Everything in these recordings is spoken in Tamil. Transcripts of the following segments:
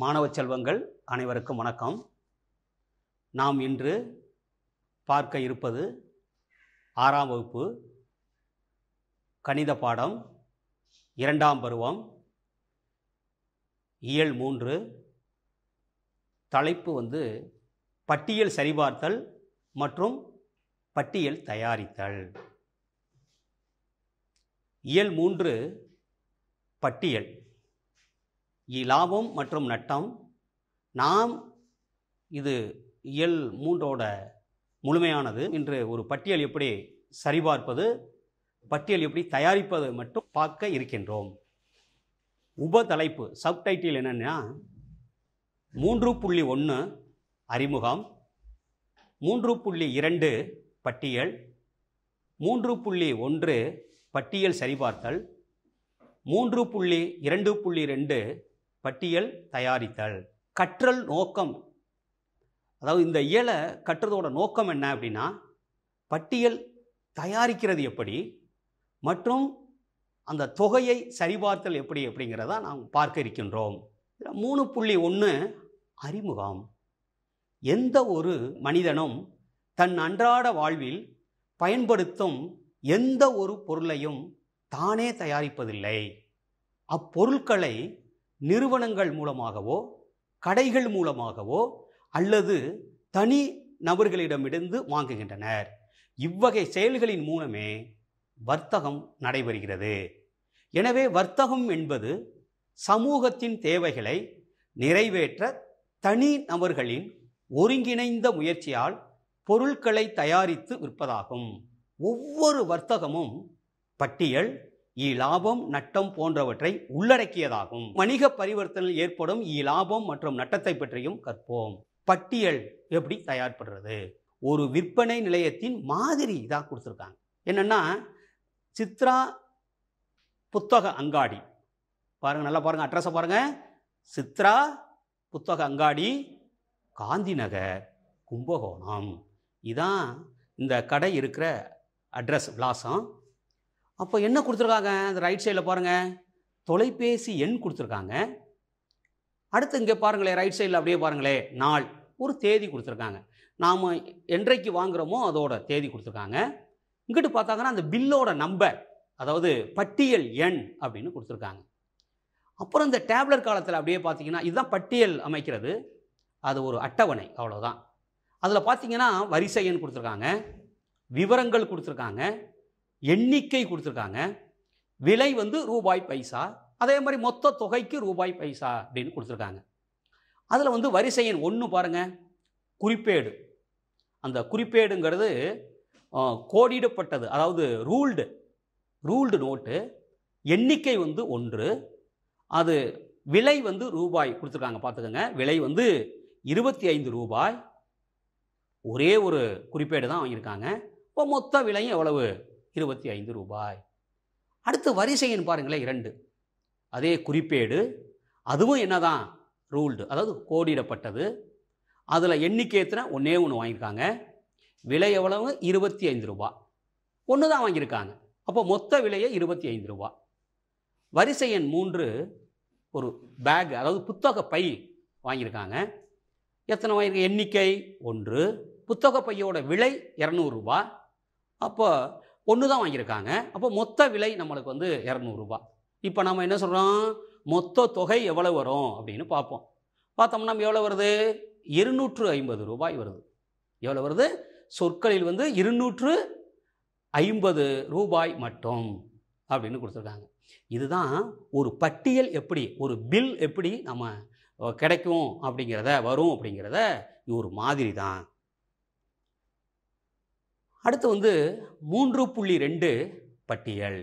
மாணவ செல்வங்கள் அனைவருக்கும் வணக்கம் நாம் இன்று பார்க்க இருப்பது ஆறாம் வகுப்பு கணித பாடம் இரண்டாம் பருவம் இயல் மூன்று தலைப்பு வந்து பட்டியல் சரிபார்த்தல் மற்றும் பட்டியல் தயாரித்தல் இயல் மூன்று பட்டியல் இலாபம் மற்றும் நட்டம் நாம் இது இயல் மூன்றோட முழுமையானது இன்று ஒரு பட்டியல் எப்படி சரிபார்ப்பது பட்டியல் எப்படி தயாரிப்பது மட்டும் பார்க்க இருக்கின்றோம் உப தலைப்பு சப்டைட்டில் என்னென்னா மூன்று புள்ளி ஒன்று அறிமுகம் மூன்று புள்ளி இரண்டு பட்டியல் மூன்று புள்ளி ஒன்று பட்டியல் சரிபார்த்தல் மூன்று புள்ளி இரண்டு புள்ளி ரெண்டு பட்டியல் தயாரித்தல் கற்றல் நோக்கம் அதாவது இந்த இயலை கற்றதோட நோக்கம் என்ன அப்படின்னா பட்டியல் தயாரிக்கிறது எப்படி மற்றும் அந்த தொகையை சரிபார்த்தல் எப்படி அப்படிங்கிறத நாம் பார்க்க இருக்கின்றோம் மூணு புள்ளி ஒன்று அறிமுகம் எந்த ஒரு மனிதனும் தன் அன்றாட வாழ்வில் பயன்படுத்தும் எந்த ஒரு பொருளையும் தானே தயாரிப்பதில்லை அப்பொருட்களை நிறுவனங்கள் மூலமாகவோ கடைகள் மூலமாகவோ அல்லது தனி நபர்களிடமிருந்து வாங்குகின்றனர் இவ்வகை செயல்களின் மூலமே வர்த்தகம் நடைபெறுகிறது எனவே வர்த்தகம் என்பது சமூகத்தின் தேவைகளை நிறைவேற்ற தனி நபர்களின் ஒருங்கிணைந்த முயற்சியால் பொருட்களை தயாரித்து விற்பதாகும் ஒவ்வொரு வர்த்தகமும் பட்டியல் இலாபம் நட்டம் போன்றவற்றை உள்ளடக்கியதாகும் வணிக பரிவர்த்தனை ஏற்படும் இலாபம் மற்றும் நட்டத்தை பற்றியும் கற்போம் பட்டியல் எப்படி தயார்படுறது ஒரு விற்பனை நிலையத்தின் மாதிரி இதாக கொடுத்துருக்காங்க என்னென்னா சித்ரா புத்தக அங்காடி பாருங்கள் நல்லா பாருங்கள் அட்ரஸை பாருங்கள் சித்ரா புத்தக அங்காடி காந்தி நகர் கும்பகோணம் இதான் இந்த கடை இருக்கிற அட்ரஸ் விலாசம் அப்போ என்ன கொடுத்துருக்காங்க அந்த ரைட் சைடில் பாருங்கள் தொலைபேசி எண் கொடுத்துருக்காங்க அடுத்து இங்கே பாருங்களேன் ரைட் சைடில் அப்படியே பாருங்களே நாள் ஒரு தேதி கொடுத்துருக்காங்க நாம் என்றைக்கு வாங்குகிறோமோ அதோட தேதி கொடுத்துருக்காங்க இங்கிட்டு பார்த்தாங்கன்னா அந்த பில்லோட நம்பர் அதாவது பட்டியல் எண் அப்படின்னு கொடுத்துருக்காங்க அப்புறம் இந்த டேப்லெட் காலத்தில் அப்படியே பார்த்தீங்கன்னா இதுதான் பட்டியல் அமைக்கிறது அது ஒரு அட்டவணை அவ்வளோதான் அதில் பார்த்தீங்கன்னா வரிசை எண் கொடுத்துருக்காங்க விவரங்கள் கொடுத்துருக்காங்க எண்ணிக்கை கொடுத்துருக்காங்க விலை வந்து ரூபாய் பைசா அதே மாதிரி மொத்த தொகைக்கு ரூபாய் பைசா அப்படின்னு கொடுத்துருக்காங்க அதில் வந்து வரிசை எண் ஒன்று பாருங்கள் குறிப்பேடு அந்த குறிப்பேடுங்கிறது கோடிடப்பட்டது அதாவது ரூல்டு ரூல்டு நோட்டு எண்ணிக்கை வந்து ஒன்று அது விலை வந்து ரூபாய் கொடுத்துருக்காங்க பார்த்துக்கோங்க விலை வந்து இருபத்தி ஐந்து ரூபாய் ஒரே ஒரு குறிப்பேடு தான் வாங்கியிருக்காங்க இப்போ மொத்த விலையும் எவ்வளவு இருபத்தி ஐந்து ரூபாய் அடுத்து வரிசையின் பாருங்களேன் இரண்டு அதே குறிப்பேடு அதுவும் என்ன தான் ரூல்டு அதாவது கோடிடப்பட்டது அதில் எண்ணிக்கை ஏற்றினா ஒன்றே ஒன்று வாங்கியிருக்காங்க விலை எவ்வளவு இருபத்தி ஐந்து ரூபா ஒன்று தான் வாங்கியிருக்காங்க அப்போ மொத்த விலையை இருபத்தி ஐந்து ரூபா வரிசை எண் மூன்று ஒரு பேக் அதாவது புத்தக பை வாங்கியிருக்காங்க எத்தனை வாங்கியிருக்க எண்ணிக்கை ஒன்று புத்தக பையோட விலை இரநூறுபா அப்போ ஒன்று தான் வாங்கியிருக்காங்க அப்போ மொத்த விலை நம்மளுக்கு வந்து இரநூறுபா இப்போ நம்ம என்ன சொல்கிறோம் மொத்த தொகை எவ்வளோ வரும் அப்படின்னு பார்ப்போம் பார்த்தோம்னா நம்ம எவ்வளோ வருது இருநூற்று ஐம்பது ரூபாய் வருது எவ்வளோ வருது சொற்களில் வந்து இருநூற்று ஐம்பது ரூபாய் மட்டும் அப்படின்னு கொடுத்துருக்காங்க இதுதான் ஒரு பட்டியல் எப்படி ஒரு பில் எப்படி நம்ம கிடைக்கும் அப்படிங்கிறத வரும் அப்படிங்கிறத இது ஒரு மாதிரி தான் அடுத்து வந்து மூன்று புள்ளி ரெண்டு பட்டியல்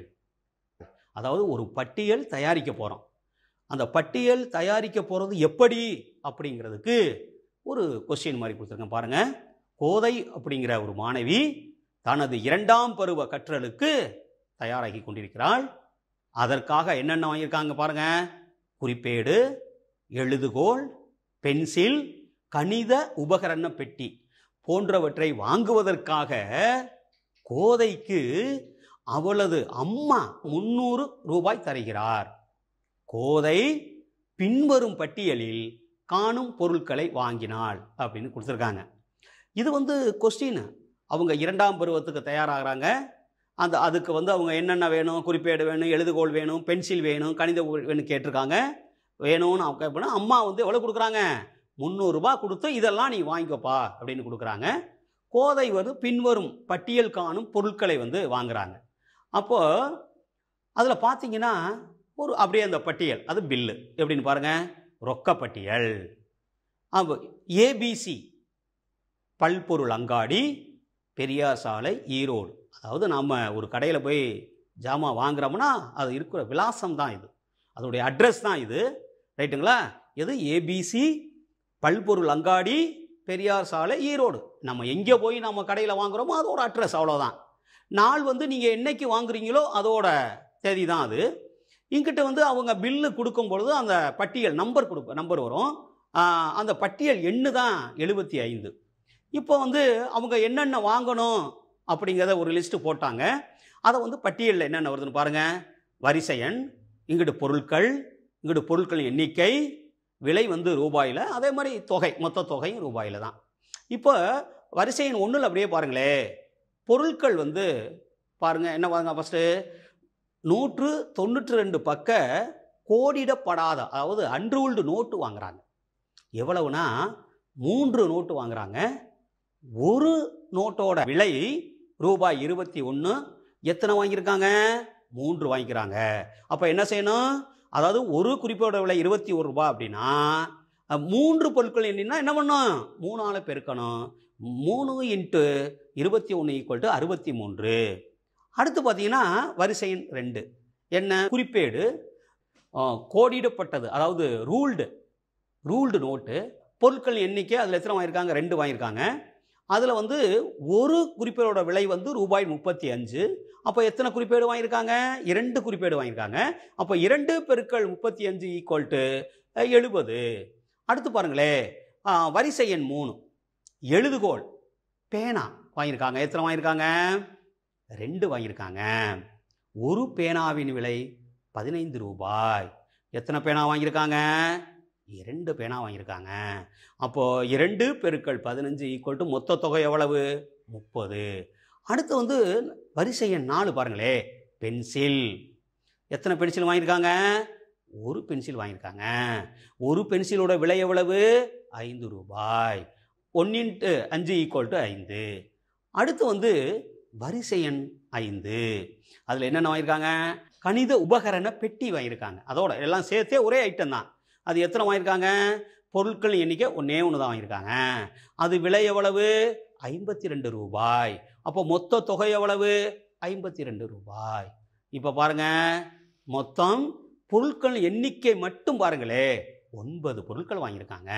அதாவது ஒரு பட்டியல் தயாரிக்க போகிறோம் அந்த பட்டியல் தயாரிக்க போகிறது எப்படி அப்படிங்கிறதுக்கு ஒரு கொஸ்டின் மாதிரி கொடுத்துருக்கேன் பாருங்கள் கோதை அப்படிங்கிற ஒரு மாணவி தனது இரண்டாம் பருவ கற்றலுக்கு தயாராகி கொண்டிருக்கிறாள் அதற்காக என்னென்ன வாங்கியிருக்காங்க பாருங்கள் குறிப்பேடு எழுதுகோள் பென்சில் கணித உபகரண பெட்டி போன்றவற்றை வாங்குவதற்காக கோதைக்கு அவளது அம்மா முன்னூறு ரூபாய் தருகிறார் கோதை பின்வரும் பட்டியலில் காணும் பொருட்களை வாங்கினாள் அப்படின்னு கொடுத்துருக்காங்க இது வந்து கொஸ்டின் அவங்க இரண்டாம் பருவத்துக்கு தயாராகிறாங்க அந்த அதுக்கு வந்து அவங்க என்னென்ன வேணும் குறிப்பேடு வேணும் எழுதுகோள் வேணும் பென்சில் வேணும் கணித வேணும் கேட்டிருக்காங்க வேணும்னு அவங்க அப்படின்னா அம்மா வந்து எவ்வளோ கொடுக்குறாங்க முந்நூறுரூபா கொடுத்து இதெல்லாம் நீ வாங்கிக்கோப்பா அப்படின்னு கொடுக்குறாங்க கோதை வந்து பின்வரும் பட்டியல் காணும் பொருட்களை வந்து வாங்குகிறாங்க அப்போது அதில் பார்த்தீங்கன்னா ஒரு அப்படியே அந்த பட்டியல் அது பில்லு எப்படின்னு பாருங்கள் ரொக்கப்பட்டியல் அப்போ ஏபிசி பல்பொருள் அங்காடி பெரியார் சாலை ஈரோடு அதாவது நம்ம ஒரு கடையில் போய் ஜாமான் வாங்குறோம்னா அது இருக்கிற விலாசம் தான் இது அதோடைய அட்ரஸ் தான் இது ரைட்டுங்களா எது ஏபிசி பல்பொருள் அங்காடி பெரியார் சாலை ஈரோடு நம்ம எங்கே போய் நம்ம கடையில் வாங்குகிறோமோ அதோட அட்ரஸ் அவ்வளோதான் நாள் வந்து நீங்கள் என்றைக்கு வாங்குறீங்களோ அதோட தேதி தான் அது இங்கிட்ட வந்து அவங்க பில்லு கொடுக்கும் பொழுது அந்த பட்டியல் நம்பர் கொடுப்ப நம்பர் வரும் அந்த பட்டியல் எண்ணு தான் எழுபத்தி ஐந்து இப்போ வந்து அவங்க என்னென்ன வாங்கணும் அப்படிங்கிறத ஒரு லிஸ்ட்டு போட்டாங்க அதை வந்து பட்டியலில் என்னென்ன வருதுன்னு பாருங்கள் வரிசை எண் இங்கிட்டு பொருட்கள் இங்கிட்டு பொருட்களின் எண்ணிக்கை விலை வந்து ரூபாயில் அதே மாதிரி தொகை மொத்த தொகையும் ரூபாயில் தான் இப்போ வரிசையின் ஒன்றில் அப்படியே பாருங்களே பொருட்கள் வந்து பாருங்கள் என்ன பாருங்க ஃபஸ்ட்டு நூற்று தொண்ணூற்றி ரெண்டு பக்க கோடிடப்படாத அதாவது அன்ரூல்டு நோட்டு வாங்குகிறாங்க எவ்வளவுனா மூன்று நோட்டு வாங்குகிறாங்க ஒரு நோட்டோட விலை ரூபாய் இருபத்தி ஒன்று எத்தனை வாங்கியிருக்காங்க மூன்று வாங்கிக்கிறாங்க அப்போ என்ன செய்யணும் அதாவது ஒரு குறிப்போட விலை இருபத்தி ஒரு ரூபா அப்படின்னா மூன்று பொருட்கள் எண்ணினா என்ன பண்ணும் மூணால் பெருக்கணும் மூணு இன்ட்டு இருபத்தி ஒன்று ஈக்குவல் டு அறுபத்தி மூன்று அடுத்து பார்த்தீங்கன்னா வரிசை ரெண்டு என்ன குறிப்பேடு கோடிடப்பட்டது அதாவது ரூல்டு ரூல்டு நோட்டு பொருட்கள் எண்ணிக்கை அதில் எத்தனை வாங்கியிருக்காங்க ரெண்டு வாங்கியிருக்காங்க அதில் வந்து ஒரு குறிப்பேடோட விலை வந்து ரூபாய் முப்பத்தி அஞ்சு அப்போ எத்தனை குறிப்பேடு வாங்கியிருக்காங்க இரண்டு குறிப்பேடு வாங்கியிருக்காங்க அப்போ இரண்டு பெருக்கள் முப்பத்தி அஞ்சு ஈக்குவல் டு எழுபது அடுத்து பாருங்களே வரிசை எண் மூணு எழுதுகோள் பேனா வாங்கியிருக்காங்க எத்தனை வாங்கியிருக்காங்க ரெண்டு வாங்கியிருக்காங்க ஒரு பேனாவின் விலை பதினைந்து ரூபாய் எத்தனை பேனா வாங்கியிருக்காங்க இரண்டு பேனா வாங்கியிருக்காங்க அப்போது இரண்டு பெருக்கள் பதினஞ்சு ஈக்குவல் டு மொத்த தொகை எவ்வளவு முப்பது அடுத்து வந்து வரிசை எண் நாலு பாருங்களே பென்சில் எத்தனை பென்சில் வாங்கியிருக்காங்க ஒரு பென்சில் வாங்கியிருக்காங்க ஒரு பென்சிலோட விலை எவ்வளவு ஐந்து ரூபாய் ஒன்னின்ட்டு அஞ்சு ஈக்குவல் டு ஐந்து அடுத்து வந்து வரிசை எண் ஐந்து அதில் என்னென்ன வாங்கியிருக்காங்க கணித உபகரண பெட்டி வாங்கியிருக்காங்க அதோட எல்லாம் சேர்த்தே ஒரே ஐட்டம் தான் அது எத்தனை வாங்கியிருக்காங்க பொருட்கள் எண்ணிக்கை ஒன்றே ஒன்று தான் வாங்கியிருக்காங்க அது விலை எவ்வளவு ஐம்பத்தி ரெண்டு ரூபாய் அப்போ மொத்த தொகை எவ்வளவு ஐம்பத்தி ரெண்டு ரூபாய் இப்போ பாருங்கள் மொத்தம் பொருட்கள் எண்ணிக்கை மட்டும் பாருங்களே ஒன்பது பொருட்கள் வாங்கியிருக்காங்க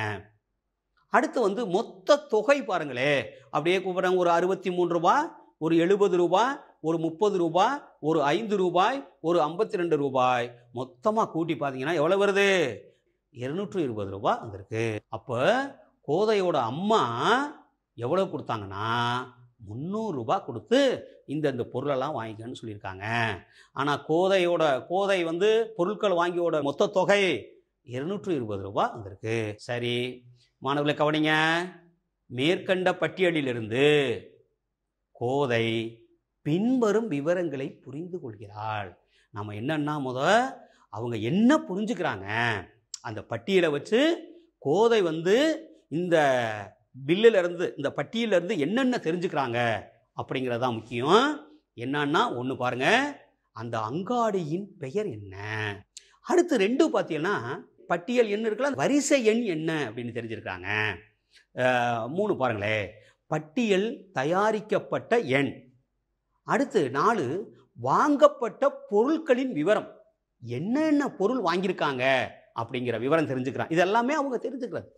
அடுத்து வந்து மொத்த தொகை பாருங்களே அப்படியே கூப்பிட்றாங்க ஒரு அறுபத்தி மூணு ரூபாய் ஒரு எழுபது ரூபாய் ஒரு முப்பது ரூபாய் ஒரு ஐந்து ரூபாய் ஒரு ஐம்பத்தி ரெண்டு ரூபாய் மொத்தமாக கூட்டி பார்த்தீங்கன்னா எவ்வளோ வருது இருநூற்று இருபது ரூபா வந்திருக்கு அப்போ கோதையோட அம்மா எவ்வளோ கொடுத்தாங்கன்னா முந்நூறுரூபா கொடுத்து இந்த இந்த பொருளெல்லாம் வாங்கிக்கன்னு சொல்லியிருக்காங்க ஆனால் கோதையோட கோதை வந்து பொருட்கள் வாங்கியோட மொத்த தொகை இருநூற்று இருபது ரூபா வந்திருக்கு சரி மாணவர்களை கவனிங்க மேற்கண்ட பட்டியலிலிருந்து கோதை பின்வரும் விவரங்களை புரிந்து கொள்கிறாள் நம்ம என்னென்னா முத அவங்க என்ன புரிஞ்சுக்கிறாங்க அந்த பட்டியலை வச்சு கோதை வந்து இந்த பில்லிலிருந்து இந்த இருந்து என்னென்ன தெரிஞ்சுக்கிறாங்க அப்படிங்கிறது தான் முக்கியம் என்னன்னா ஒன்று பாருங்கள் அந்த அங்காடியின் பெயர் என்ன அடுத்து ரெண்டு பார்த்தீங்கன்னா பட்டியல் எண் இருக்கலாம் வரிசை எண் என்ன அப்படின்னு தெரிஞ்சிருக்காங்க மூணு பாருங்களே பட்டியல் தயாரிக்கப்பட்ட எண் அடுத்து நாலு வாங்கப்பட்ட பொருட்களின் விவரம் என்னென்ன பொருள் வாங்கியிருக்காங்க அப்படிங்கிற விவரம் தெரிஞ்சுக்கிறான் இது எல்லாமே அவங்க தெரிஞ்சுக்கிறது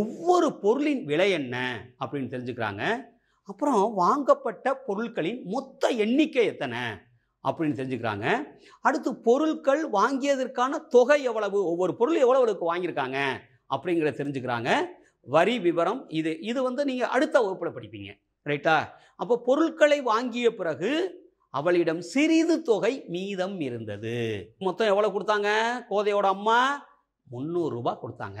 ஒவ்வொரு பொருளின் விலை என்ன அப்படின்னு தெரிஞ்சுக்கிறாங்க அப்புறம் வாங்கப்பட்ட பொருட்களின் மொத்த எண்ணிக்கை எத்தனை அப்படின்னு தெரிஞ்சுக்கிறாங்க அடுத்து பொருட்கள் வாங்கியதற்கான தொகை எவ்வளவு ஒவ்வொரு பொருள் எவ்வளவுக்கு வாங்கியிருக்காங்க அப்படிங்கிறத தெரிஞ்சுக்கிறாங்க வரி விவரம் இது இது வந்து நீங்கள் அடுத்த வகுப்பில் படிப்பீங்க ரைட்டா அப்போ பொருட்களை வாங்கிய பிறகு அவளிடம் சிறிது தொகை மீதம் இருந்தது மொத்தம் எவ்வளோ கொடுத்தாங்க கோதையோட அம்மா முந்நூறுரூபா கொடுத்தாங்க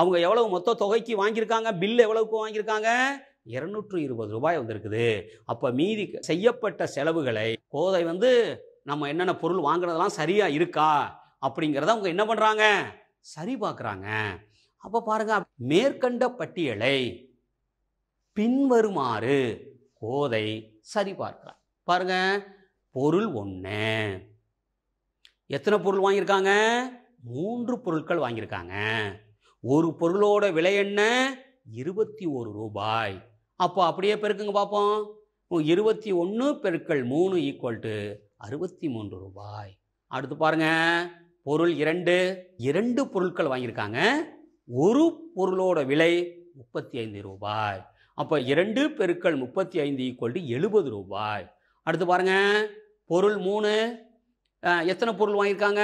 அவங்க எவ்வளவு மொத்த தொகைக்கு வாங்கியிருக்காங்க பில் எவ்வளவுக்கு வாங்கியிருக்காங்க இரநூற்று இருபது ரூபாய் வந்திருக்குது அப்போ மீதி செய்யப்பட்ட செலவுகளை கோதை வந்து நம்ம என்னென்ன பொருள் வாங்கினதெல்லாம் சரியாக இருக்கா அப்படிங்கிறத அவங்க என்ன பண்ணுறாங்க சரி பார்க்குறாங்க அப்போ பாருங்க மேற்கண்ட பட்டியலை பின்வருமாறு கோதை சரி பார்க்கிறார் பாருங்க பொருள் ஒன்று எத்தனை பொருள் வாங்கியிருக்காங்க மூன்று பொருட்கள் வாங்கியிருக்காங்க ஒரு பொருளோட விலை என்ன இருபத்தி ஒரு ரூபாய் அப்போ அப்படியே பெருக்குங்க பார்ப்போம் இருபத்தி ஒன்று பெருக்கள் மூணு ஈக்குவல் டு அறுபத்தி மூன்று ரூபாய் அடுத்து பாருங்க பொருள் இரண்டு இரண்டு பொருட்கள் வாங்கியிருக்காங்க ஒரு பொருளோட விலை முப்பத்தி ஐந்து ரூபாய் அப்போ இரண்டு பெருக்கள் முப்பத்தி ஐந்து ஈக்குவல் டு எழுபது ரூபாய் அடுத்து பாருங்கள் பொருள் மூணு எத்தனை பொருள் வாங்கியிருக்காங்க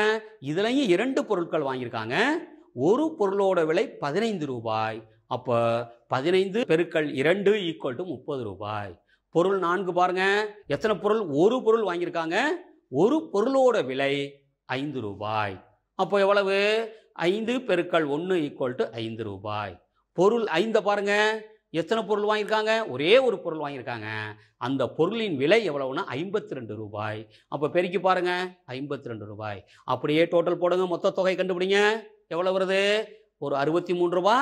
இதுலையும் இரண்டு பொருட்கள் வாங்கியிருக்காங்க ஒரு பொருளோட விலை பதினைந்து ரூபாய் அப்போ பதினைந்து பெருக்கள் இரண்டு ஈக்குவல் டு முப்பது ரூபாய் பொருள் நான்கு பாருங்க எத்தனை பொருள் ஒரு பொருள் வாங்கியிருக்காங்க ஒரு பொருளோட விலை ஐந்து ரூபாய் அப்போ எவ்வளவு ஐந்து பெருக்கள் ஒன்று ஈக்குவல் டு ஐந்து ரூபாய் பொருள் ஐந்தை பாருங்கள் எத்தனை பொருள் வாங்கியிருக்காங்க ஒரே ஒரு பொருள் வாங்கியிருக்காங்க அந்த பொருளின் விலை எவ்வளவுனா ஐம்பத்தி ரெண்டு ரூபாய் அப்போ பெருக்கி பாருங்கள் ஐம்பத்தி ரெண்டு ரூபாய் அப்படியே டோட்டல் போடுங்க மொத்த தொகை கண்டுபிடிங்க எவ்வளோ வருது ஒரு அறுபத்தி மூணு ரூபா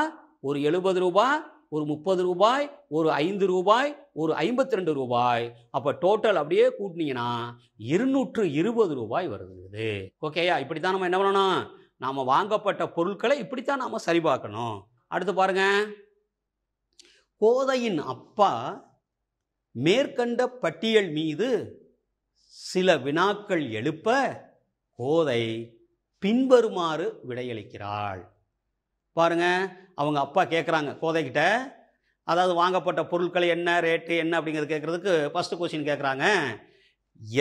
ஒரு எழுபது ரூபாய் ஒரு முப்பது ரூபாய் ஒரு ஐந்து ரூபாய் ஒரு ஐம்பத்தி ரெண்டு ரூபாய் அப்போ டோட்டல் அப்படியே கூட்டினீங்கன்னா இருநூற்று இருபது ரூபாய் வருது ஓகேயா இப்படி தான் நம்ம என்ன பண்ணணும் நாம் வாங்கப்பட்ட பொருட்களை இப்படித்தான் நாம் சரிபார்க்கணும் அடுத்து பாருங்கள் கோதையின் அப்பா மேற்கண்ட பட்டியல் மீது சில வினாக்கள் எழுப்ப கோதை பின்வருமாறு விடையளிக்கிறாள் பாருங்க அவங்க அப்பா கேட்குறாங்க கோதைக்கிட்ட அதாவது வாங்கப்பட்ட பொருட்கள் என்ன ரேட்டு என்ன அப்படிங்கிறது கேட்குறதுக்கு ஃபஸ்ட்டு கொஸ்டின் கேட்குறாங்க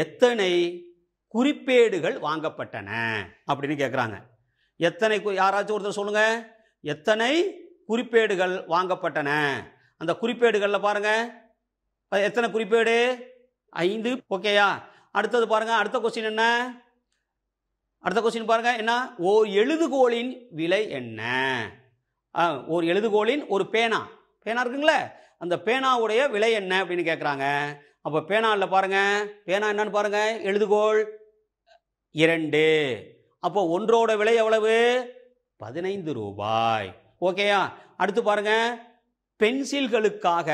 எத்தனை குறிப்பேடுகள் வாங்கப்பட்டன அப்படின்னு கேட்குறாங்க எத்தனை யாராச்சும் ஒருத்தர் சொல்லுங்கள் எத்தனை குறிப்பேடுகள் வாங்கப்பட்டன அந்த குறிப்பேடுகளில் பாருங்கள் எத்தனை குறிப்பேடு ஐந்து ஓகேயா அடுத்தது பாருங்கள் அடுத்த கொஸ்டின் என்ன அடுத்த கொஸ்டின் பாருங்கள் என்ன ஓர் எழுதுகோளின் விலை என்ன ஒரு எழுதுகோளின் ஒரு பேனா பேனா இருக்குங்களே அந்த பேனாவுடைய விலை என்ன அப்படின்னு கேட்குறாங்க அப்போ பேனாவில் பாருங்கள் பேனா என்னன்னு பாருங்கள் எழுதுகோள் இரண்டு அப்போ ஒன்றோட விலை எவ்வளவு பதினைந்து ரூபாய் ஓகேயா அடுத்து பாருங்கள் பென்சில்களுக்காக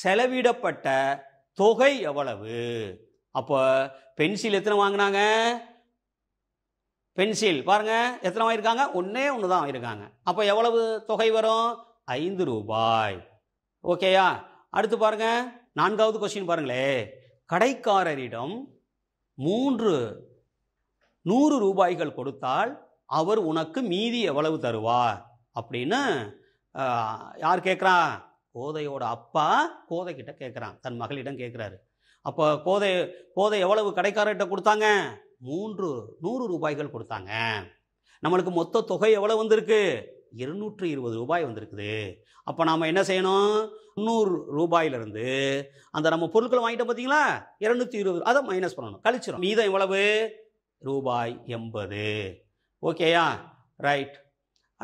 செலவிடப்பட்ட தொகை எவ்வளவு அப்போ பென்சில் எத்தனை வாங்கினாங்க பென்சில் பாருங்கள் எத்தனை வாங்கியிருக்காங்க ஒன்றே ஒன்று தான் வாங்கியிருக்காங்க அப்போ எவ்வளவு தொகை வரும் ஐந்து ரூபாய் ஓகேயா அடுத்து பாருங்க நான்காவது கொஸ்டின் பாருங்களே கடைக்காரரிடம் மூன்று நூறு ரூபாய்கள் கொடுத்தால் அவர் உனக்கு மீதி எவ்வளவு தருவார் அப்படின்னு யார் கேட்குறான் கோதையோட அப்பா கோதைக்கிட்ட கேட்குறான் தன் மகளிடம் கேட்குறாரு அப்போ கோதை கோதை எவ்வளவு கடைக்காரர்கிட்ட கொடுத்தாங்க மூன்று நூறு ரூபாய்கள் கொடுத்தாங்க நம்மளுக்கு மொத்த தொகை எவ்வளோ வந்திருக்கு இருநூற்று இருபது ரூபாய் வந்திருக்குது அப்போ நாம் என்ன செய்யணும் நூறு ரூபாயிலிருந்து அந்த நம்ம பொருட்களை வாங்கிட்டோம் பார்த்தீங்களா இரநூத்தி இருபது அதை மைனஸ் பண்ணணும் கழிச்சிடும் மீதம் எவ்வளவு ரூபாய் எண்பது ஓகேயா ரைட்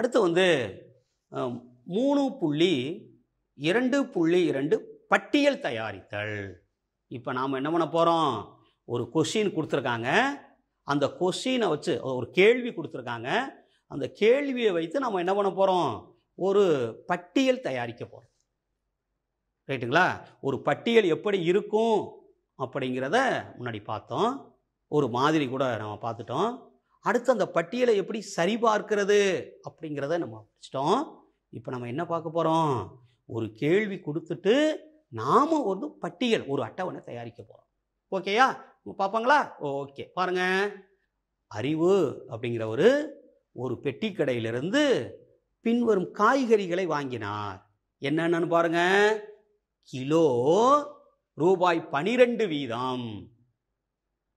அடுத்து வந்து மூணு புள்ளி இரண்டு புள்ளி இரண்டு பட்டியல் தயாரித்தல் இப்போ நாம் என்ன பண்ண போகிறோம் ஒரு கொஷின் கொடுத்துருக்காங்க அந்த கொஷினை வச்சு ஒரு கேள்வி கொடுத்துருக்காங்க அந்த கேள்வியை வைத்து நம்ம என்ன பண்ண போகிறோம் ஒரு பட்டியல் தயாரிக்க போகிறோம் ரைட்டுங்களா ஒரு பட்டியல் எப்படி இருக்கும் அப்படிங்கிறத முன்னாடி பார்த்தோம் ஒரு மாதிரி கூட நம்ம பார்த்துட்டோம் அடுத்து அந்த பட்டியலை எப்படி சரிபார்க்கிறது அப்படிங்கிறத நம்ம படிச்சிட்டோம் இப்போ நம்ம என்ன பார்க்க போகிறோம் ஒரு கேள்வி கொடுத்துட்டு நாம் ஒரு பட்டியல் ஒரு அட்டவணை தயாரிக்க போகிறோம் ஓகேயா பார்ப்பாங்களா ஓகே பாருங்க அறிவு அப்படிங்கிற ஒரு ஒரு பெட்டி கடையிலிருந்து பின்வரும் காய்கறிகளை வாங்கினார் என்னென்னு பாருங்க கிலோ ரூபாய் பனிரெண்டு வீதம்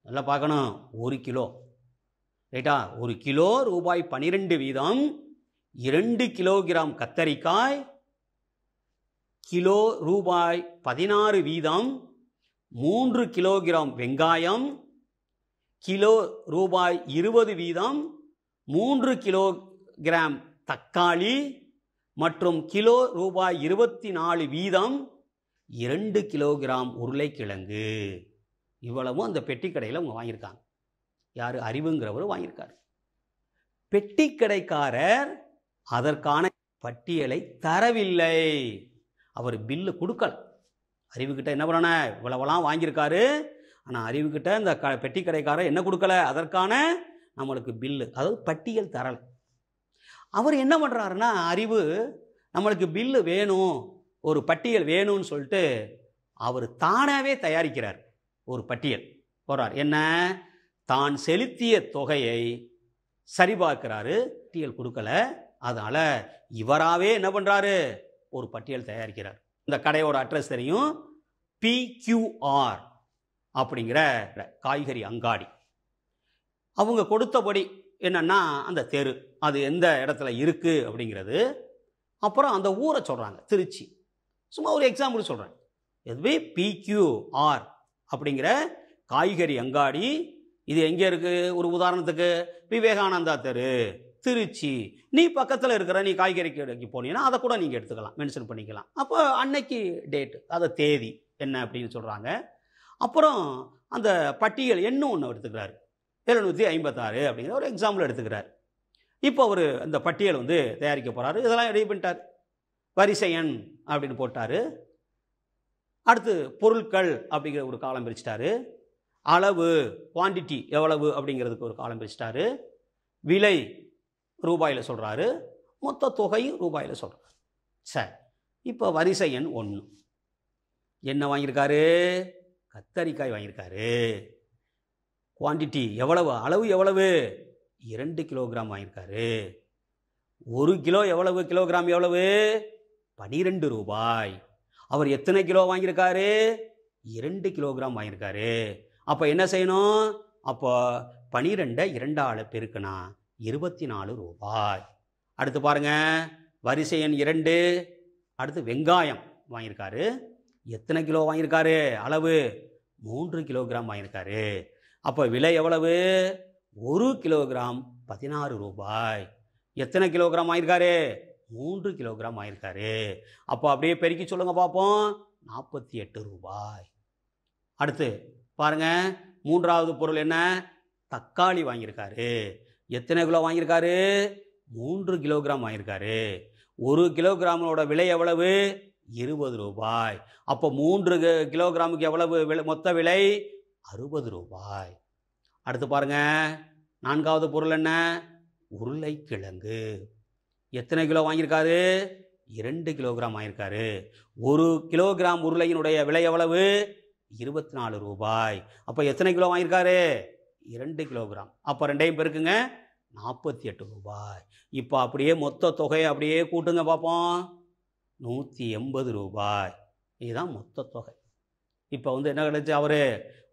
நல்லா பார்க்கணும் ஒரு கிலோ ரைட்டா ஒரு கிலோ ரூபாய் பனிரெண்டு வீதம் இரண்டு கிலோகிராம் கத்தரிக்காய் கிலோ ரூபாய் பதினாறு வீதம் மூன்று கிலோகிராம் வெங்காயம் கிலோ ரூபாய் இருபது வீதம் மூன்று கிலோ கிராம் தக்காளி மற்றும் கிலோ ரூபாய் இருபத்தி நாலு வீதம் இரண்டு கிலோகிராம் உருளைக்கிழங்கு இவ்வளவும் அந்த பெட்டி கடையில் அவங்க வாங்கியிருக்காங்க யார் அறிவுங்கிறவர் வாங்கியிருக்காரு பெட்டி கடைக்காரர் அதற்கான பட்டியலை தரவில்லை அவர் பில்லு கொடுக்கல அறிவுக்கிட்ட என்ன பண்ணன இவ்வளவெல்லாம் வாங்கியிருக்காரு ஆனால் அறிவுக்கிட்ட இந்த க பெட்டி கடைக்காரர் என்ன கொடுக்கல அதற்கான நம்மளுக்கு பில்லு அதாவது பட்டியல் தரலை அவர் என்ன பண்ணுறாருன்னா அறிவு நம்மளுக்கு பில்லு வேணும் ஒரு பட்டியல் வேணும்னு சொல்லிட்டு அவர் தானாகவே தயாரிக்கிறார் ஒரு பட்டியல் போகிறார் என்ன தான் செலுத்திய தொகையை சரிபார்க்கிறாரு பட்டியல் கொடுக்கல அதனால் இவராகவே என்ன பண்ணுறாரு ஒரு பட்டியல் தயாரிக்கிறார் இந்த கடையோட அட்ரஸ் தெரியும் பிக்யூஆர் அப்படிங்கிற காய்கறி அங்காடி அவங்க கொடுத்தபடி என்னென்னா அந்த தெரு அது எந்த இடத்துல இருக்குது அப்படிங்கிறது அப்புறம் அந்த ஊரை சொல்கிறாங்க திருச்சி சும்மா ஒரு எக்ஸாம்பிள் சொல்கிறேன் எதுவே பிக்யூஆர் அப்படிங்கிற காய்கறி அங்காடி இது எங்கே இருக்குது ஒரு உதாரணத்துக்கு விவேகானந்தா தெரு திருச்சி நீ பக்கத்தில் இருக்கிற நீ காய்கறி கடைக்கு போனீங்கன்னா அதை கூட நீங்கள் எடுத்துக்கலாம் மென்ஷன் பண்ணிக்கலாம் அப்போ அன்னைக்கு டேட்டு அதை தேதி என்ன அப்படின்னு சொல்கிறாங்க அப்புறம் அந்த பட்டியல் என்ன ஒன்று எடுத்துக்கிறாரு எழுநூற்றி ஐம்பத்தாறு அப்படிங்கிற ஒரு எக்ஸாம்பிள் எடுத்துக்கிறார் இப்போ அவர் அந்த பட்டியல் வந்து தயாரிக்க போகிறாரு இதெல்லாம் ரெடி பண்ணிட்டார் வரிசையன் அப்படின்னு போட்டார் அடுத்து பொருட்கள் அப்படிங்கிற ஒரு காலம் பிரிச்சிட்டாரு அளவு குவான்டிட்டி எவ்வளவு அப்படிங்கிறதுக்கு ஒரு காலம் பிரிச்சிட்டாரு விலை ரூபாயில் சொல்கிறாரு மொத்த தொகையும் ரூபாயில் சொல்கிறார் சரி இப்போ வரிசை எண் ஒன்று என்ன வாங்கியிருக்காரு கத்தரிக்காய் வாங்கியிருக்காரு குவான்டிட்டி எவ்வளவு அளவு எவ்வளவு இரண்டு கிலோகிராம் வாங்கியிருக்காரு ஒரு கிலோ எவ்வளவு கிலோகிராம் எவ்வளவு பனிரெண்டு ரூபாய் அவர் எத்தனை கிலோ வாங்கியிருக்காரு இரண்டு கிலோகிராம் வாங்கியிருக்காரு அப்போ என்ன செய்யணும் அப்போ பனிரெண்டை இரண்டால் பெருக்கணும் இருபத்தி நாலு ரூபாய் அடுத்து பாருங்கள் வரிசை எண் இரண்டு அடுத்து வெங்காயம் வாங்கியிருக்காரு எத்தனை கிலோ வாங்கியிருக்காரு அளவு மூன்று கிலோகிராம் வாங்கியிருக்காரு அப்போ விலை எவ்வளவு ஒரு கிலோகிராம் பதினாறு ரூபாய் எத்தனை கிலோகிராம் வாங்கியிருக்காரு மூன்று கிலோகிராம் வாங்கியிருக்காரு அப்போ அப்படியே பெருக்கி சொல்லுங்கள் பார்ப்போம் நாற்பத்தி எட்டு ரூபாய் அடுத்து பாருங்கள் மூன்றாவது பொருள் என்ன தக்காளி வாங்கியிருக்காரு எத்தனை கிலோ வாங்கியிருக்காரு மூன்று கிலோகிராம் வாங்கியிருக்காரு ஒரு கிலோகிராமோட விலை எவ்வளவு இருபது ரூபாய் அப்போ மூன்று கிலோகிராமுக்கு எவ்வளவு விலை மொத்த விலை அறுபது ரூபாய் அடுத்து பாருங்க நான்காவது பொருள் என்ன உருளைக்கிழங்கு எத்தனை கிலோ வாங்கியிருக்காரு இரண்டு கிலோகிராம் வாங்கியிருக்காரு ஒரு கிலோகிராம் உருளையினுடைய விலை எவ்வளவு இருபத்தி நாலு ரூபாய் அப்போ எத்தனை கிலோ வாங்கியிருக்காரு இரண்டு கிலோகிராம் அப்போ ரெண்டையும் பெருக்குங்க நாற்பத்தி எட்டு ரூபாய் இப்போ அப்படியே மொத்த தொகையை அப்படியே கூட்டுங்க பார்ப்போம் நூற்றி எண்பது ரூபாய் இதுதான் மொத்த தொகை இப்போ வந்து என்ன கிடைச்சி அவர்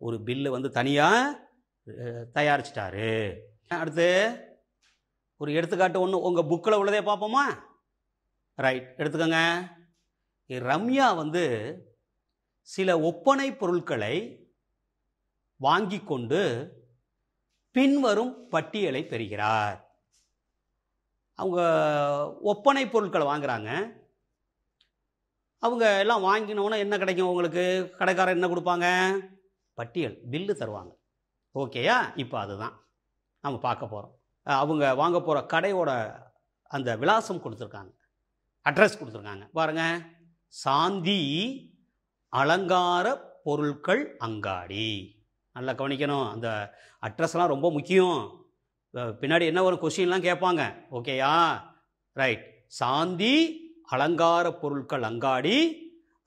ஒரு பில்லு வந்து தனியாக தயாரிச்சிட்டாரு அடுத்து ஒரு எடுத்துக்காட்டு ஒன்று உங்கள் புக்கில் உள்ளதே பார்ப்போமா ரைட் எடுத்துக்கோங்க ரம்யா வந்து சில ஒப்பனை பொருட்களை வாங்கி கொண்டு பின்வரும் பட்டியலை பெறுகிறார் அவங்க ஒப்பனை பொருட்களை வாங்குகிறாங்க அவங்க எல்லாம் வாங்கினோன்னா என்ன கிடைக்கும் உங்களுக்கு கடைக்காரர் என்ன கொடுப்பாங்க பட்டியல் பில்லு தருவாங்க ஓகேயா இப்போ அதுதான் நம்ம பார்க்க போகிறோம் அவங்க வாங்க போகிற கடையோட அந்த விலாசம் கொடுத்துருக்காங்க அட்ரஸ் கொடுத்துருக்காங்க பாருங்க சாந்தி அலங்கார பொருட்கள் அங்காடி நல்லா கவனிக்கணும் அந்த அட்ரஸ்லாம் ரொம்ப முக்கியம் பின்னாடி என்ன ஒரு கொஷின்லாம் கேட்பாங்க ஓகேயா ரைட் சாந்தி அலங்கார பொருட்கள் அங்காடி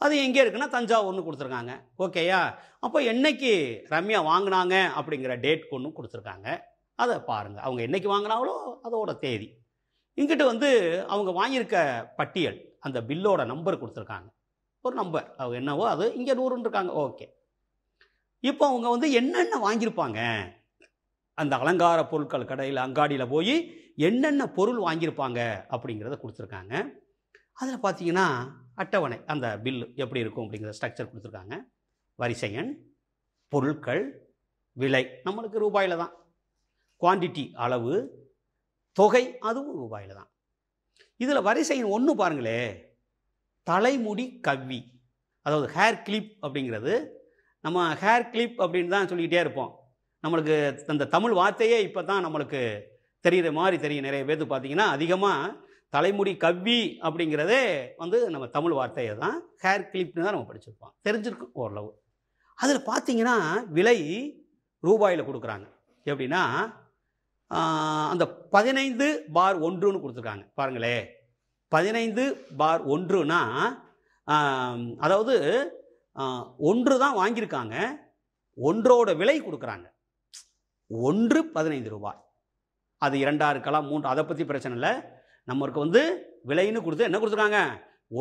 அது எங்கே இருக்குன்னா தஞ்சாவூர்னு கொடுத்துருக்காங்க ஓகேயா அப்போ என்னைக்கு ரம்யா வாங்கினாங்க அப்படிங்கிற டேட் ஒன்று கொடுத்துருக்காங்க அதை பாருங்கள் அவங்க என்றைக்கு வாங்கினாங்களோ அதோட தேதி இங்கிட்ட வந்து அவங்க வாங்கியிருக்க பட்டியல் அந்த பில்லோட நம்பர் கொடுத்துருக்காங்க ஒரு நம்பர் அவங்க என்னவோ அது இங்கே நூறுன்னு இருக்காங்க ஓகே இப்போ அவங்க வந்து என்னென்ன வாங்கியிருப்பாங்க அந்த அலங்கார பொருட்கள் கடையில் அங்காடியில் போய் என்னென்ன பொருள் வாங்கியிருப்பாங்க அப்படிங்கிறத கொடுத்துருக்காங்க அதில் பார்த்தீங்கன்னா அட்டவணை அந்த பில் எப்படி இருக்கும் அப்படிங்கிற ஸ்ட்ரக்சர் கொடுத்துருக்காங்க வரிசையன் பொருட்கள் விலை நம்மளுக்கு ரூபாயில் தான் குவான்டிட்டி அளவு தொகை அதுவும் ரூபாயில் தான் இதில் வரிசையன் ஒன்று பாருங்களே தலைமுடி கவ்வி அதாவது ஹேர் கிளிப் அப்படிங்கிறது நம்ம ஹேர் கிளிப் அப்படின்னு தான் சொல்லிக்கிட்டே இருப்போம் நம்மளுக்கு அந்த தமிழ் வார்த்தையே இப்போ தான் நம்மளுக்கு தெரிகிற மாதிரி தெரியும் நிறைய பேர்த்து பார்த்தீங்கன்னா அதிகமாக தலைமுடி கவ்வி அப்படிங்கிறதே வந்து நம்ம தமிழ் வார்த்தையை தான் ஹேர் கிளிப்னு தான் நம்ம படிச்சிருப்போம் தெரிஞ்சிருக்கும் ஓரளவு அதில் பார்த்தீங்கன்னா விலை ரூபாயில் கொடுக்குறாங்க எப்படின்னா அந்த பதினைந்து பார் ஒன்றுன்னு கொடுத்துருக்காங்க பாருங்களே பதினைந்து பார் ஒன்றுன்னா அதாவது ஒன்று தான் வாங்கியிருக்காங்க ஒன்றோட விலை கொடுக்குறாங்க ஒன்று பதினைந்து ரூபாய் அது இரண்டாக இருக்கலாம் மூன்று அதை பற்றி பிரச்சனை இல்லை நம்மளுக்கு வந்து விலைன்னு கொடுத்து என்ன கொடுத்துருக்காங்க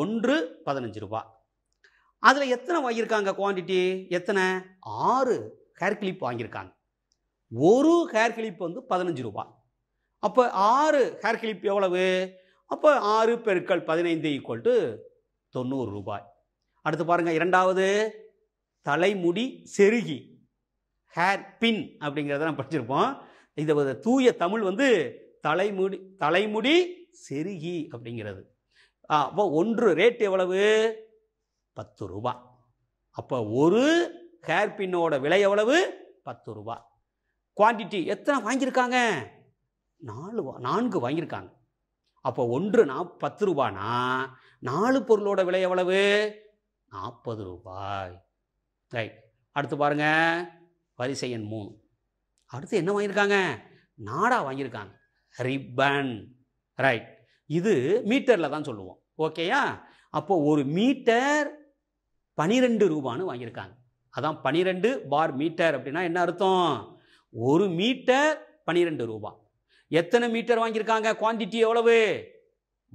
ஒன்று பதினஞ்சு ரூபாய் அதில் எத்தனை வாங்கியிருக்காங்க குவான்டிட்டி எத்தனை ஆறு ஹேர் கிளிப் வாங்கியிருக்காங்க ஒரு ஹேர் கிளிப் வந்து பதினஞ்சு ரூபாய் அப்போ ஆறு ஹேர் கிளிப் எவ்வளவு அப்போ ஆறு பெருக்கள் பதினைந்து ஈக்குவல் டு தொண்ணூறு ரூபாய் அடுத்து பாருங்கள் இரண்டாவது தலைமுடி செருகி ஹேர் பின் அப்படிங்கிறத நம்ம படிச்சிருப்போம் இதை தூய தமிழ் வந்து தலைமுடி தலைமுடி செருகி அப்படிங்கிறது அப்போ ஒன்று ரேட் எவ்வளவு பத்து ரூபா அப்போ ஒரு ஹேர் பின்னோட விலை எவ்வளவு பத்து ரூபா குவான்டிட்டி எத்தனை வாங்கியிருக்காங்க நாலு நான்கு வாங்கியிருக்காங்க அப்போ ஒன்று நான் பத்து ரூபானா நாலு பொருளோட விலை எவ்வளவு நாற்பது ரூபாய் ரைட் அடுத்து பாருங்க வரிசை எண் மூணு அடுத்து என்ன வாங்கியிருக்காங்க நாடா வாங்கியிருக்காங்க ரிப்பன் ரைட் இது மீட்டரில் தான் சொல்லுவோம் ஓகேயா அப்போ ஒரு மீட்டர் பனிரெண்டு ரூபான்னு வாங்கியிருக்காங்க அதான் பனிரெண்டு பார் மீட்டர் அப்படின்னா என்ன அர்த்தம் ஒரு மீட்டர் பனிரெண்டு ரூபா எத்தனை மீட்டர் வாங்கியிருக்காங்க குவான்டிட்டி எவ்வளவு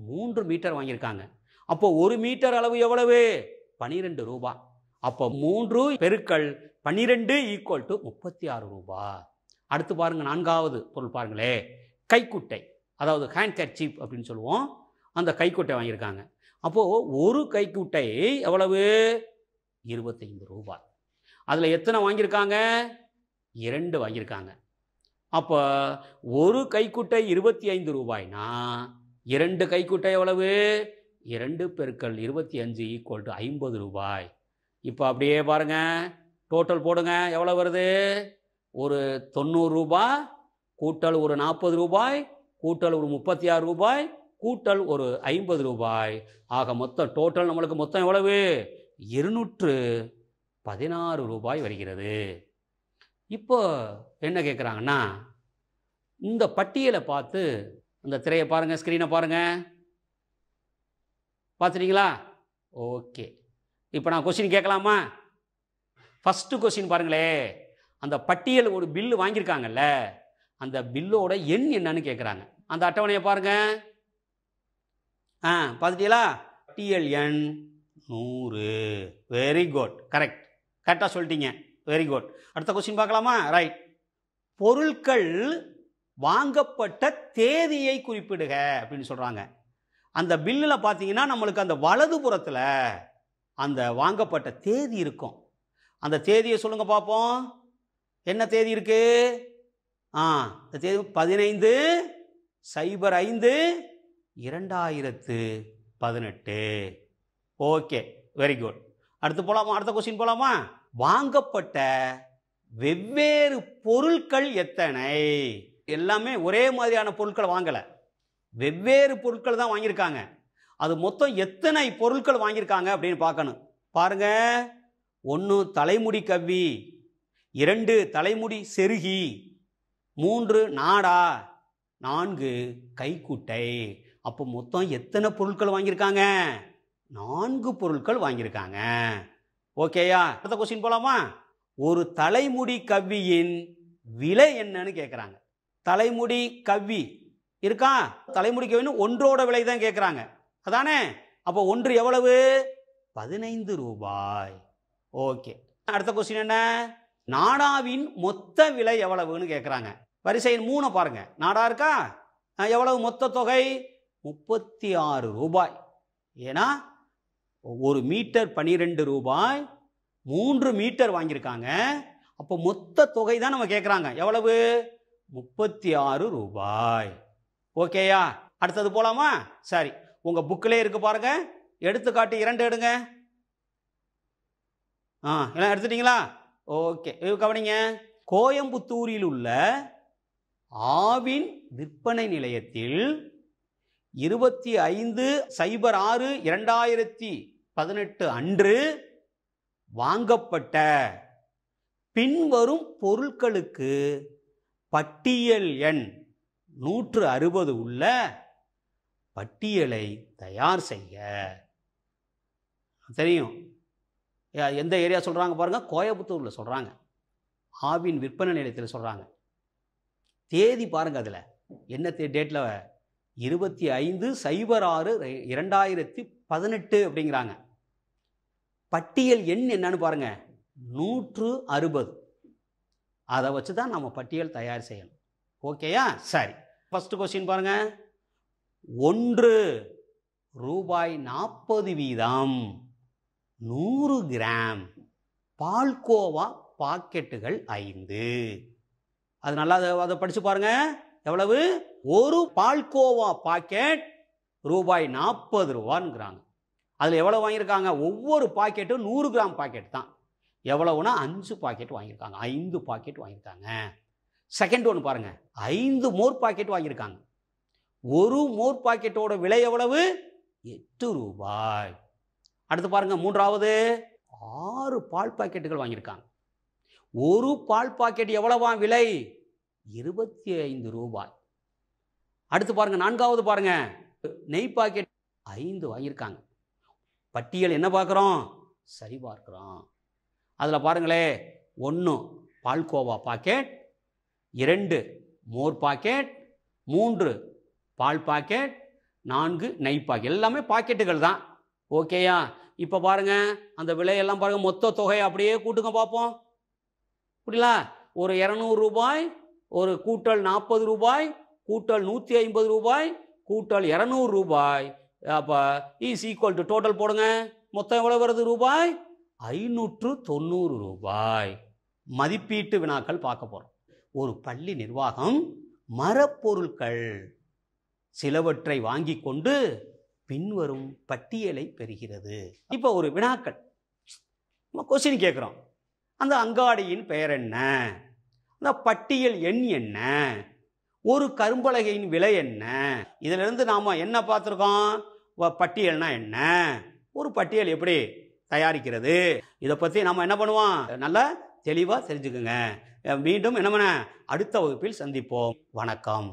மூன்று மீட்டர் வாங்கியிருக்காங்க அப்போ ஒரு மீட்டர் அளவு எவ்வளவு பனிரெண்டு ரூபா அப்போ மூன்று பெருக்கள் பன்னிரெண்டு ஈக்குவல் டு முப்பத்தி ஆறு ரூபா அடுத்து பாருங்கள் நான்காவது பொருள் பாருங்களே கைக்குட்டை அதாவது ஹேண்ட் சீப் அப்படின்னு சொல்லுவோம் அந்த கைக்குட்டை வாங்கியிருக்காங்க அப்போது ஒரு கைக்குட்டை எவ்வளவு இருபத்தைந்து ரூபாய் அதில் எத்தனை வாங்கியிருக்காங்க இரண்டு வாங்கியிருக்காங்க அப்போ ஒரு கைக்குட்டை இருபத்தி ஐந்து ரூபாய்னா இரண்டு கைக்குட்டை எவ்வளவு இரண்டு பெருக்கள் இருபத்தி அஞ்சு ஈக்குவல் டு ஐம்பது ரூபாய் இப்போ அப்படியே பாருங்கள் டோட்டல் போடுங்க எவ்வளோ வருது ஒரு தொண்ணூறு ரூபாய் கூட்டல் ஒரு நாற்பது ரூபாய் கூட்டல் ஒரு முப்பத்தி ஆறு ரூபாய் கூட்டல் ஒரு ஐம்பது ரூபாய் ஆக மொத்தம் டோட்டல் நம்மளுக்கு மொத்தம் எவ்வளவு இருநூற்று பதினாறு ரூபாய் வருகிறது இப்போ என்ன கேட்குறாங்கன்னா இந்த பட்டியலை பார்த்து அந்த திரையை பாருங்கள் ஸ்க்ரீனை பாருங்கள் பார்த்துட்டிங்களா ஓகே இப்போ நான் கொஸ்டின் கேட்கலாமா ஃபஸ்ட்டு கொஸ்டின் பாருங்களே அந்த பட்டியல் ஒரு பில்லு வாங்கியிருக்காங்கல்ல அந்த பில்லோட எண் என்னன்னு கேட்குறாங்க அந்த அட்டவணையை பாருங்கள் ஆ பார்த்துட்டீங்களா பட்டியல் எண் நூறு வெரி குட் கரெக்ட் கரெக்டாக சொல்லிட்டீங்க வெரி குட் அடுத்த கொஸ்டின் பார்க்கலாமா ரைட் பொருட்கள் வாங்கப்பட்ட தேதியை குறிப்பிடுக அப்படின்னு சொல்கிறாங்க அந்த பில்லில் பார்த்தீங்கன்னா நம்மளுக்கு அந்த வலது புறத்தில் அந்த வாங்கப்பட்ட தேதி இருக்கும் அந்த தேதியை சொல்லுங்கள் பார்ப்போம் என்ன தேதி இருக்குது ஆ இந்த தேதி பதினைந்து சைபர் ஐந்து இரண்டாயிரத்து பதினெட்டு ஓகே வெரி குட் அடுத்து போகலாமா அடுத்த கொஸ்டின் போகலாமா வாங்கப்பட்ட வெவ்வேறு பொருட்கள் எத்தனை எல்லாமே ஒரே மாதிரியான பொருட்களை வாங்கலை வெவ்வேறு பொருட்கள் தான் வாங்கியிருக்காங்க அது மொத்தம் எத்தனை பொருட்கள் வாங்கியிருக்காங்க அப்படின்னு பார்க்கணும் பாருங்க ஒன்று தலைமுடி கவ்வி இரண்டு தலைமுடி செருகி மூன்று நாடா நான்கு கைக்குட்டை அப்போ மொத்தம் எத்தனை பொருட்கள் வாங்கியிருக்காங்க நான்கு பொருட்கள் வாங்கியிருக்காங்க ஓகேயா அடுத்த கொஸ்டின் போகலாமா ஒரு தலைமுடி கவ்வியின் விலை என்னன்னு கேட்குறாங்க தலைமுடி கவ்வி இருக்கா தலைமுடிக்கு வேணும் ஒன்றோட விலை தான் கேட்குறாங்க அதானே அப்போ ஒன்று எவ்வளவு பதினைந்து ரூபாய் ஓகே அடுத்த கொஸ்டின் என்ன நாடாவின் மொத்த விலை எவ்வளவுன்னு கேட்குறாங்க வரிசையில் மூணை பாருங்க நாடா இருக்கா எவ்வளவு மொத்த தொகை முப்பத்தி ஆறு ரூபாய் ஏன்னா ஒரு மீட்டர் பனிரெண்டு ரூபாய் மூன்று மீட்டர் வாங்கியிருக்காங்க அப்போ மொத்த தொகை தான் நம்ம கேட்குறாங்க எவ்வளவு முப்பத்தி ஆறு ரூபாய் ஓகேயா அடுத்தது போகலாமா சரி உங்கள் புக்கிலே இருக்குது பாருங்கள் எடுத்துக்காட்டு இரண்டு எடுங்க ஆ எல்லாம் எடுத்துட்டீங்களா ஓகே கவனிங்க கோயம்புத்தூரில் உள்ள ஆவின் விற்பனை நிலையத்தில் இருபத்தி ஐந்து சைபர் ஆறு இரண்டாயிரத்தி பதினெட்டு அன்று வாங்கப்பட்ட பின்வரும் பொருட்களுக்கு பட்டியல் எண் நூற்று அறுபது உள்ள பட்டியலை தயார் செய்ய தெரியும் எந்த ஏரியா சொல்கிறாங்க பாருங்கள் கோயம்புத்தூரில் சொல்கிறாங்க ஆவின் விற்பனை நிலையத்தில் சொல்கிறாங்க தேதி பாருங்கள் அதில் என்ன தே டேட்டில் இருபத்தி ஐந்து சைபர் ஆறு இரண்டாயிரத்தி பதினெட்டு அப்படிங்கிறாங்க பட்டியல் எண் என்னன்னு பாருங்கள் நூற்று அறுபது அதை வச்சு தான் நம்ம பட்டியல் தயார் செய்யணும் ஓகேயா சரி ஃபஸ்ட்டு கொஸ்டின் பாருங்கள் ஒன்று ரூபாய் நாற்பது வீதம் நூறு கிராம் பால்கோவா பாக்கெட்டுகள் ஐந்து அது நல்லா அதை படித்து பாருங்கள் எவ்வளவு ஒரு பால்கோவா பாக்கெட் ரூபாய் நாற்பது ரூபான்ங்கிறாங்க அதில் எவ்வளோ வாங்கியிருக்காங்க ஒவ்வொரு பாக்கெட்டும் நூறு கிராம் பாக்கெட் தான் எவ்வளவுனா அஞ்சு பாக்கெட் வாங்கியிருக்காங்க ஐந்து பாக்கெட் வாங்கியிருக்காங்க செகண்ட் ஒன்று பாருங்கள் ஐந்து மோர் பாக்கெட் வாங்கியிருக்காங்க ஒரு மோர் பாக்கெட்டோட விலை எவ்வளவு எட்டு ரூபாய் அடுத்து பாருங்கள் மூன்றாவது ஆறு பால் பாக்கெட்டுகள் வாங்கியிருக்காங்க ஒரு பால் பாக்கெட் எவ்வளவா விலை இருபத்தி ஐந்து ரூபாய் அடுத்து பாருங்கள் நான்காவது பாருங்கள் நெய் பாக்கெட் ஐந்து வாங்கியிருக்காங்க பட்டியல் என்ன பார்க்குறோம் சரி பார்க்குறோம் அதில் பாருங்களே ஒன்று பால்கோவா பாக்கெட் இரண்டு மோர் பாக்கெட் மூன்று பால் பாக்கெட் நான்கு நெய் பாக்கெட் எல்லாமே பாக்கெட்டுகள் தான் ஓகேயா இப்போ பாருங்கள் அந்த விலையெல்லாம் பாருங்கள் மொத்த தொகையை அப்படியே கூட்டுங்க பார்ப்போம் புரியலா ஒரு இரநூறு ரூபாய் ஒரு கூட்டல் நாற்பது ரூபாய் கூட்டல் நூற்றி ஐம்பது ரூபாய் கூட்டல் இரநூறு ரூபாய் அப்போ இஸ் ஈக்குவல் டு டோட்டல் போடுங்க மொத்தம் எவ்வளோ வருது ரூபாய் ஐநூற்று தொண்ணூறு ரூபாய் மதிப்பீட்டு வினாக்கள் பார்க்க போகிறோம் ஒரு பள்ளி நிர்வாகம் மரப்பொருட்கள் சிலவற்றை வாங்கி கொண்டு பின்வரும் பட்டியலை பெறுகிறது இப்போ ஒரு வினாக்கள் நம்ம கொஸ்டின் கேட்குறோம் அந்த அங்காடியின் பெயர் என்ன அந்த பட்டியல் எண் என்ன ஒரு கரும்பலகையின் விலை என்ன இதிலிருந்து நாம் என்ன பார்த்துருக்கோம் பட்டியல்னா என்ன ஒரு பட்டியல் எப்படி தயாரிக்கிறது இதை பற்றி நம்ம என்ன பண்ணுவோம் நல்லா தெளிவாக தெரிஞ்சுக்குங்க மீண்டும் என்னமென அடுத்த வகுப்பில் சந்திப்போம் வணக்கம்